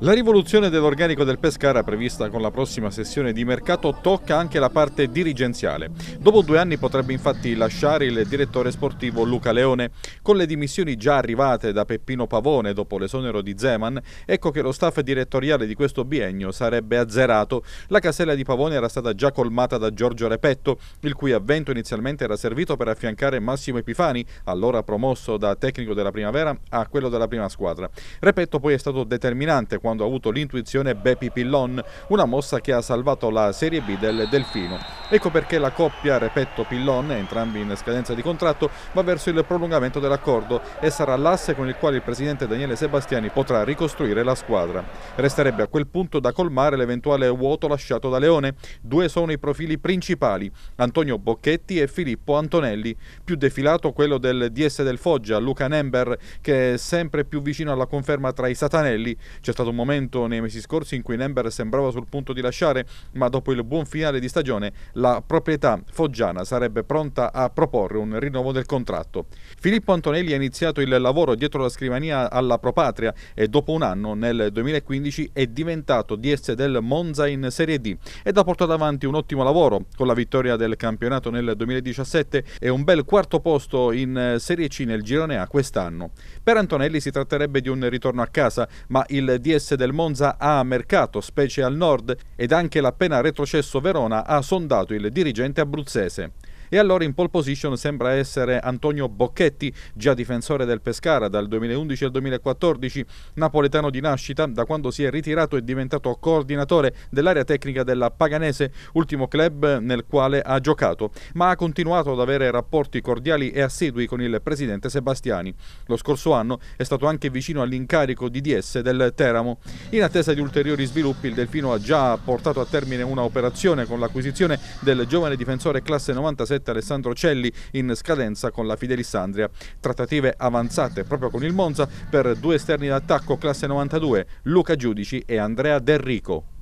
La rivoluzione dell'organico del Pescara prevista con la prossima sessione di mercato tocca anche la parte dirigenziale. Dopo due anni potrebbe infatti lasciare il direttore sportivo Luca Leone. Con le dimissioni già arrivate da Peppino Pavone dopo l'esonero di Zeman, ecco che lo staff direttoriale di questo biennio sarebbe azzerato. La casella di Pavone era stata già colmata da Giorgio Repetto, il cui avvento inizialmente era servito per affiancare Massimo Epifani, allora promosso da tecnico della primavera, a quello della prima squadra. Repetto poi è stato determinante quando ha avuto l'intuizione Beppi Pillon, una mossa che ha salvato la Serie B del Delfino. Ecco perché la coppia Repetto-Pillon, entrambi in scadenza di contratto, va verso il prolungamento dell'accordo e sarà l'asse con il quale il presidente Daniele Sebastiani potrà ricostruire la squadra. Resterebbe a quel punto da colmare l'eventuale vuoto lasciato da Leone. Due sono i profili principali, Antonio Bocchetti e Filippo Antonelli. Più defilato quello del DS del Foggia, Luca Nember, che è sempre più vicino alla conferma tra i satanelli. C'è stato un momento nei mesi scorsi in cui Nember sembrava sul punto di lasciare, ma dopo il buon finale di stagione la proprietà foggiana sarebbe pronta a proporre un rinnovo del contratto. Filippo Antonelli ha iniziato il lavoro dietro la scrivania alla Propatria e dopo un anno, nel 2015, è diventato DS del Monza in Serie D ed ha portato avanti un ottimo lavoro con la vittoria del campionato nel 2017 e un bel quarto posto in eh, Serie C nel girone A quest'anno. Per Antonelli si tratterebbe di un ritorno a casa, ma il DS del Monza ha mercato, specie al nord, ed anche l'appena retrocesso Verona ha sondato il dirigente abruzzese. E allora in pole position sembra essere Antonio Bocchetti, già difensore del Pescara dal 2011 al 2014, napoletano di nascita, da quando si è ritirato è diventato coordinatore dell'area tecnica della Paganese, ultimo club nel quale ha giocato, ma ha continuato ad avere rapporti cordiali e assidui con il presidente Sebastiani. Lo scorso anno è stato anche vicino all'incarico di DS del Teramo. In attesa di ulteriori sviluppi, il Delfino ha già portato a termine una operazione con l'acquisizione del giovane difensore classe 96 Rosetta Alessandro Celli in scadenza con la Fidelissandria. Trattative avanzate proprio con il Monza per due esterni d'attacco classe 92, Luca Giudici e Andrea Derrico.